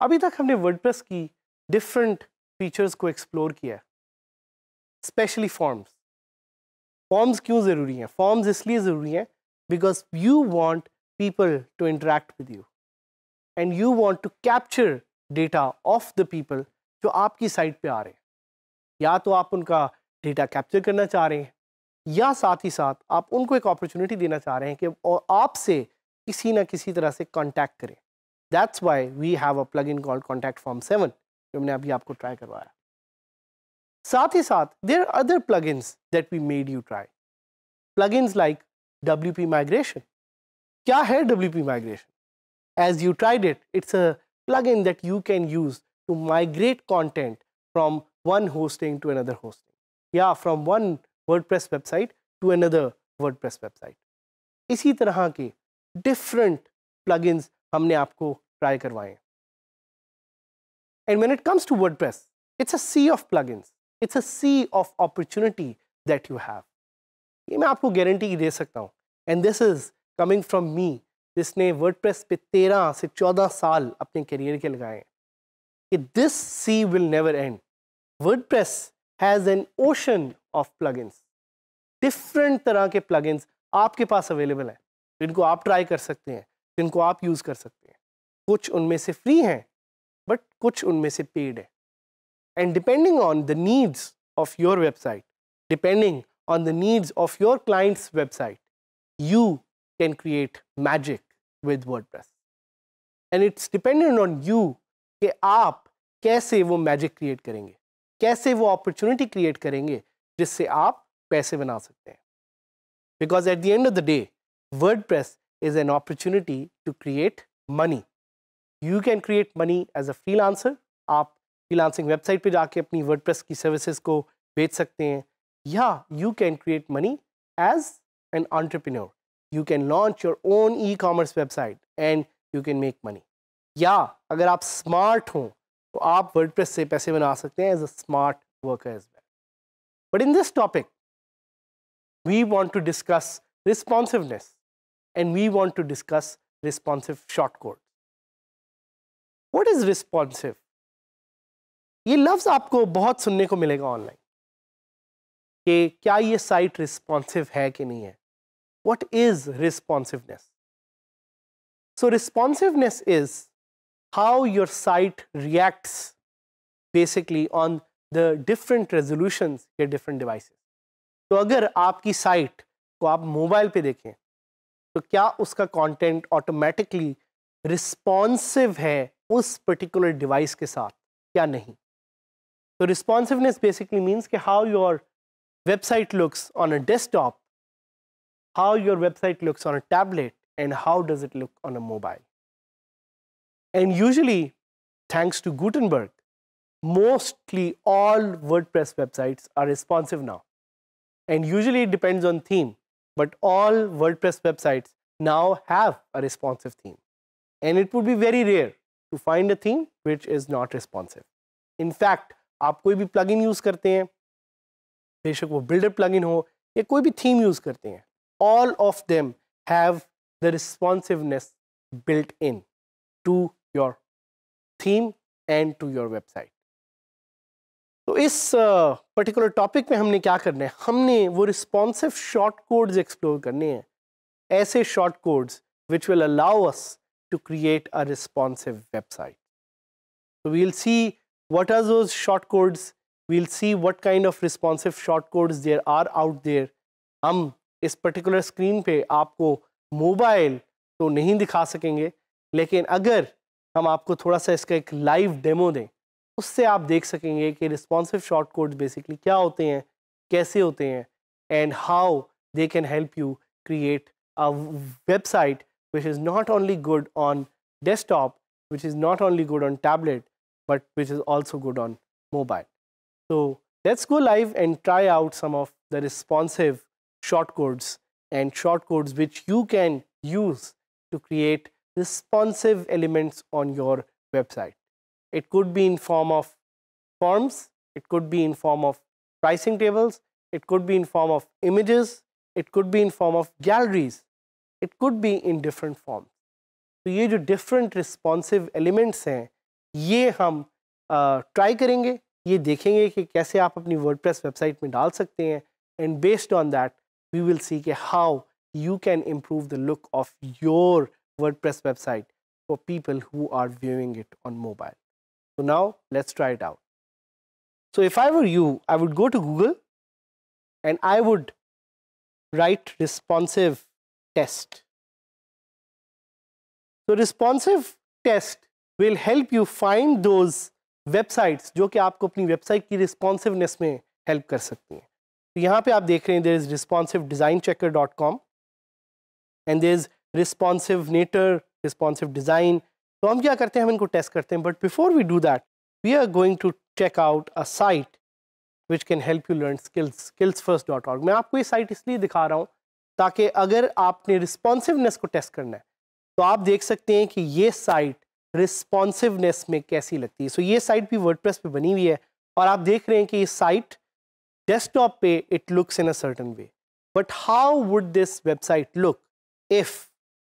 अभी तक हमने वर्डप्रेस की डिफरेंट फीचर्स को एक्सप्लोर किया है स्पेशली फॉर्म्स फॉर्म्स क्यों ज़रूरी हैं फॉर्म्स इसलिए ज़रूरी हैं because you want people to interact with you and you want to capture data of the people जो आपकी साइट पे आ रहे हैं या तो आप उनका डेटा कैप्चर करना चाह रहे हैं या साथ ही साथ आप उनको एक अपॉर्चुनिटी देना चाह रहे हैं कि और आपसे किसी ना किसी तरह से कांटेक्ट करें that's why we have a plugin called contact form seven जो हमने अभी आपको ट्राई करवाया साथ ही साथ there other plug that we made you try plug like W P migration क्या है W P migration as you tried it it's a plugin that you can use to migrate content from one hosting to another hosting या from one word website to another word website इसी तरह के different plugins हमने आपको try करवाए and when it comes to press it's a sea of plugins it's a sea of opportunity that you have ये मैं आपको गारंटी दे सकता हूँ and this is coming from me जिसने वर्डप्रेस पे तेरह से चौदह साल अपने करियर के लगाए हैं कि this sea will never end WordPress has an ocean of plugins different तरह के प्लगइन्स आपके पास अवेलेबल हैं जिनको आप ट्राई कर सकते हैं जिनको आप यूज़ कर सकते हैं कुछ उनमें से फ्री हैं बट कुछ उनमें से पेड है and depending on the needs of your website depending on the needs of your clients website you can create magic with WordPress. And it's dependent on you कि आप कैसे वो मैजिक क्रिएट करेंगे कैसे वो अपॉर्चुनिटी क्रिएट करेंगे जिससे आप पैसे बना सकते हैं because at the end of the day WordPress is an opportunity to create money you can create money as a freelancer आप फ्रीलांसिंग वेबसाइट पे जाके अपनी वर्ड प्रेस की सर्विसेज को बेच सकते हैं या you can create money as an entrepreneur you can launch your own e commerce website and you can make money या अगर आप स्मार्ट हों तो आप वर्ड से पैसे बना सकते हैं as a smart worker as well but in this topic we want to discuss responsiveness and we want to discuss responsive short code. What is responsive? ये लफ्ज आपको बहुत सुनने को मिलेगा ऑनलाइन कि क्या ये साइट रिस्पॉन्सिव है कि नहीं है What is responsiveness? So responsiveness is how your site reacts basically on the different resolutions या different devices. तो अगर आपकी साइट को आप मोबाइल पे देखें तो क्या उसका कंटेंट ऑटोमेटिकली रिस्पॉन्सिव है उस पर्टिकुलर डिवाइस के साथ या नहीं तो रिस्पॉन्सिवनेस बेसिकली मीन्स कि how your website looks on a desktop how your website looks on a tablet and how does it look on a mobile. And usually, thanks to Gutenberg, mostly all WordPress websites are responsive now. And usually it depends on theme, but all WordPress websites now have a responsive theme. And it would be very rare to find a theme which is not responsive. In fact, आप कोई भी plugin use करते हैं बेशक वो builder plugin हो या कोई भी थीम यूज़ करते हैं all of them have the responsiveness built in to your theme and to your website. तो इस पर्टिकुलर uh, टॉपिक में हमने क्या करना है हमने वो रिस्पॉन्सिव शॉर्ट कोड्स एक्सप्लोर करने हैं ऐसे short codes which will allow us to create a responsive website So we'll see what are those short codes. We'll see what kind of responsive short codes there are out there. हम इस particular screen पे आपको mobile तो नहीं दिखा सकेंगे लेकिन अगर हम आपको थोड़ा सा इसका एक लाइव डेमो दें उससे आप देख सकेंगे कि रिस्पॉन्सिव शॉर्ट कोड बेसिकली क्या होते हैं कैसे होते हैं and how they can help you create a website which is not only good on desktop which is not only good on tablet but which is also good on mobile तो let's go live and try out some of the responsive short codes and short codes which you can use to create responsive elements on your website. It could be in form of forms, it could be in form of pricing tables, it could be in form of images, it could be in form of galleries, it could be in different forms. So, ये जो different responsive elements हैं ये हम try करेंगे ये देखेंगे कि कैसे आप अपनी WordPress website में डाल सकते हैं And based on that we will see how you can improve the look of your WordPress website for people who are viewing it on mobile. So now let's try it out. So if I were you, I would go to Google and I would write responsive test. So responsive test will help you find those websites जो कि आपको अपनी your responsiveness में help कर तो यहाँ पे आप देख रहे हैं there is responsive design checker dot com and there is Responsinator responsive design तो हम क्या करते हैं हम इनको टेस्ट करते हैं but before we do that we are going to check out a site which can help you learn skills skills first dot org मैं आपको ये साइट इसलिए दिखा रहा हूँ ताकि अगर आपने रिस्पॉन्सिवनेस को टेस्ट करना है तो आप देख सकते हैं कि ये साइट रिस्पॉन्सिवनेस में कैसी लगती है सो so, ये साइट भी प्रेस पे बनी हुई है और आप देख रहे हैं कि ये site desktop pe it looks in a certain way. But how would this website look if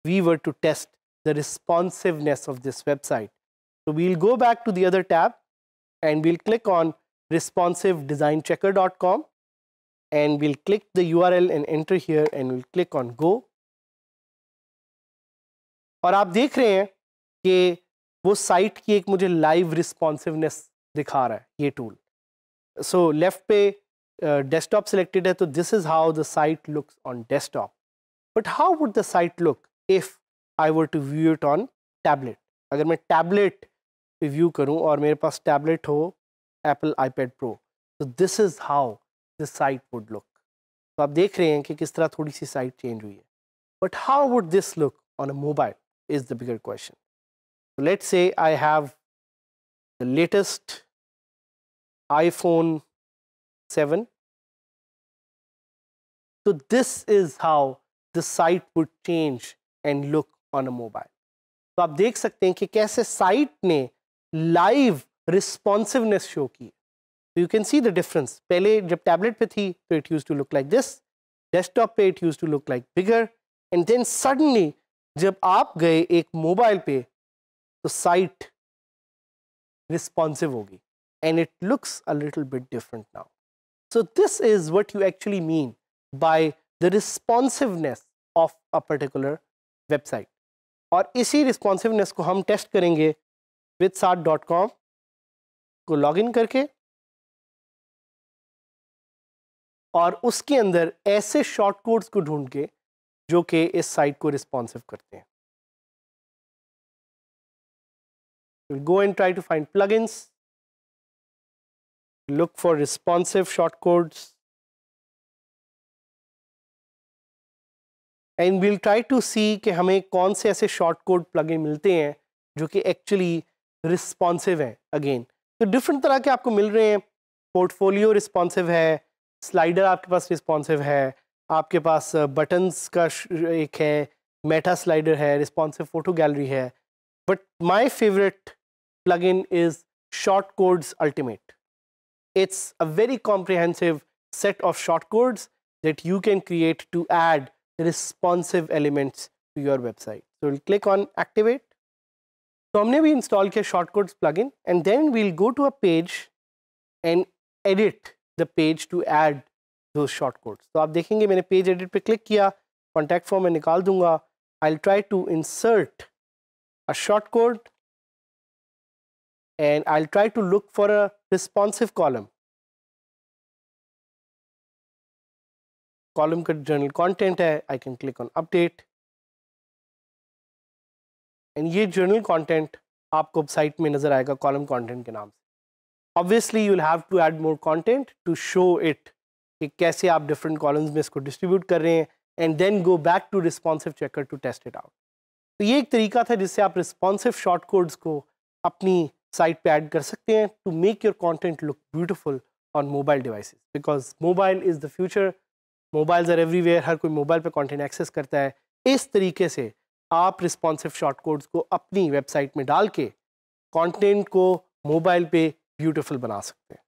we were to test the responsiveness of this website? So we'll go back to the other tab and we'll click on responsivedesignchecker.com and we'll click the URL and enter here and we'll click on go. aur aap dekh rahe hain ki wo site ki ek mujhe live responsiveness dikha raha hai ye tool so, left pe Uh, desktop selected so this is how the site looks on desktop but how would the site look if i were to view it on tablet agar main tablet view karu aur mere paas tablet ho apple ipad pro so this is how the site would look so aap dekh rahe hain ki kis site change hui but how would this look on a mobile is the bigger question so let's say i have the latest iphone 7. So this is how the site would change and look on a mobile. So you can see how the site live responsiveness show ki so you can see the difference pehle jab tablet pe thi so it used to look like this desktop pe it used to look like bigger and then suddenly jab aap gaye ek mobile pe the site responsive hogi and it looks a little bit different now So this is what you actually mean by the responsiveness of a particular website. और इसी responsiveness को हम test करेंगे with sart.com को login करके और उसके अंदर ऐसे शॉर्ट कोड्स को ढूंढ के जो कि इस site को responsive करते हैं we'll go and try to find plugins look for responsive short codes. And we'll try to see कि हमें कौन से ऐसे शॉर्ट कोड प्लगें मिलते हैं जो कि एक्चुअली रिस्पॉन्सिव हैं अगेन तो डिफरेंट तरह के आपको मिल रहे हैं पोर्टफोलियो रिस्पॉन्सिव है स्लाइडर आपके पास रिस्पॉन्सिव है आपके पास बटन्स uh, का एक है मेटा स्लाइडर है रिस्पॉन्सिव फोटो गैलरी है but my favourite plugin is short codes ultimate it's a very comprehensive set of shortcodes that you can create to add responsive elements to your website. So we'll click on activate. So हमने भी install किया shortcodes plugin and then we'll go to a page and edit the page to add those shortcodes. तो आप देखेंगे मैंने page edit पे click किया contact form में i I'll try to insert a shortcode and I'll try to look for a responsive column. Column का journal content है I can click on update. And ये journal content आपको site में नज़र आएगा column content के नाम से Obviously you will have to add more content to show it कि कैसे आप different columns में इसको distribute कर रहे हैं and then go back to responsive checker to test it out तो ये एक तरीका था जिससे आप रिस्पॉन्सिव शॉर्ट कोड्स को अपनी साइट पे ऐड कर सकते हैं to make your content look beautiful on mobile devices because mobile is the future mobiles are everywhere हर कोई मोबाइल पे कंटेंट एक्सेस करता है इस तरीके से आप रिस्पॉन्सिव शॉर्ट कोड्स को अपनी वेबसाइट में डाल के कॉन्टेंट को मोबाइल पे ब्यूटिफुल बना सकते हैं